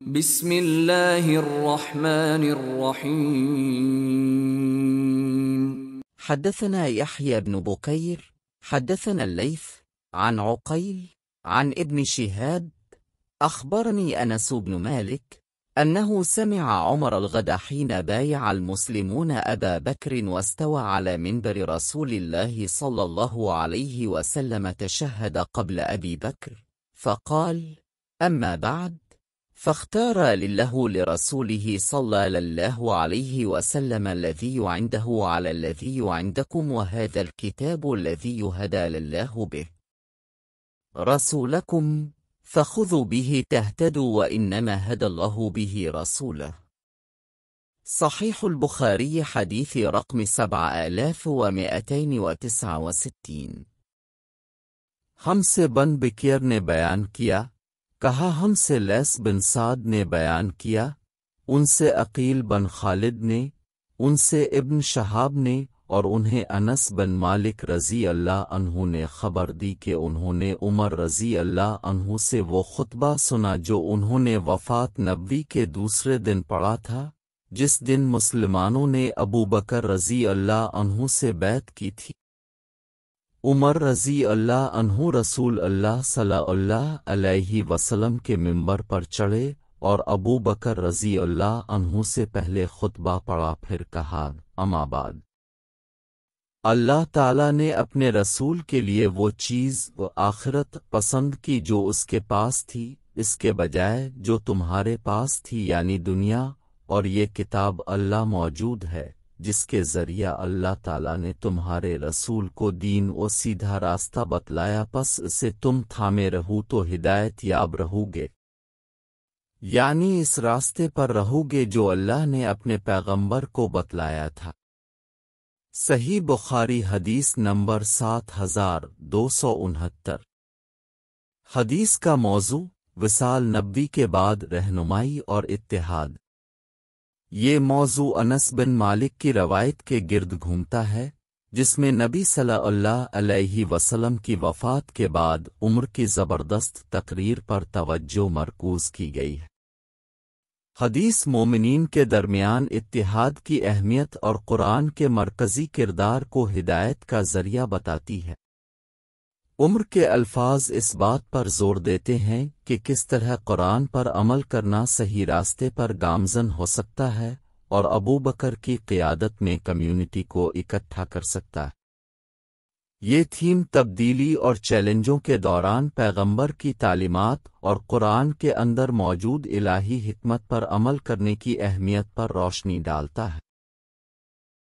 بسم الله الرحمن الرحيم حدثنا يحيى بن بكير حدثنا الليث عن عقيل عن ابن شهاب أخبرني أنس بن مالك أنه سمع عمر الغد حين بايع المسلمون أبا بكر واستوى على منبر رسول الله صلى الله عليه وسلم تشهد قبل أبي بكر فقال أما بعد فاختار لله لرسوله صلى الله عليه وسلم الذي عنده على الذي عندكم وهذا الكتاب الذي هدى لله به رسولكم فخذوا به تهتدوا وإنما هدى الله به رسوله صحيح البخاري حديث رقم 7269 خمس بن بكيرن بيان كيا کہا ہم سے لیس بن سعد نے بیان کیا ان سے عقیل بن خالد نے ان سے ابن شہاب نے اور انہیں انس بن مالک رضی اللہ عنہ نے خبر دی کہ انہوں نے عمر رضی اللہ عنہ سے وہ خطبہ سنا جو انہوں نے وفات نبوی کے دوسرے دن پڑھا تھا جس دن مسلمانوں نے ابو بکر رضی اللہ عنہ سے بیت کی تھی عمر رضی اللہ عنہ رسول اللہ صلی اللہ علیہ وسلم کے ممبر پر چڑھے اور ابو بکر رضی اللہ عنہ سے پہلے خطبہ پڑا پھر کہا امآباد اللہ تعالی نے اپنے رسول کے لیے وہ چیز و آخرت پسند کی جو اس کے پاس تھی اس کے بجائے جو تمہارے پاس تھی یعنی دنیا اور یہ کتاب اللہ موجود ہے جس کے ذریعہ اللہ تعالیٰ نے تمہارے رسول کو دین و سیدھا راستہ بتلایا پس اسے تم تھامے رہو تو ہدایت یاب رہو گے یعنی اس راستے پر رہو گے جو اللہ نے اپنے پیغمبر کو بتلایا تھا صحیح بخاری حدیث نمبر سات ہزار دو سو انہتر حدیث کا موضوع وصال نبی کے بعد رہنمائی اور اتحاد یہ موضوع انس بن مالک کی روایت کے گرد گھومتا ہے جس میں نبی صلی اللہ علیہ وسلم کی وفات کے بعد عمر کی زبردست تقریر پر توجہ مرکوز کی گئی ہے حدیث مومنین کے درمیان اتحاد کی اہمیت اور قرآن کے مرکزی کردار کو ہدایت کا ذریعہ بتاتی ہے عمر کے الفاظ اس بات پر زور دیتے ہیں کہ کس طرح قرآن پر عمل کرنا صحیح راستے پر گامزن ہو سکتا ہے اور ابو بکر کی قیادت میں کمیونٹی کو اکٹھا کر سکتا ہے یہ تھیم تبدیلی اور چیلنجوں کے دوران پیغمبر کی تعلیمات اور قرآن کے اندر موجود الہی حکمت پر عمل کرنے کی اہمیت پر روشنی ڈالتا ہے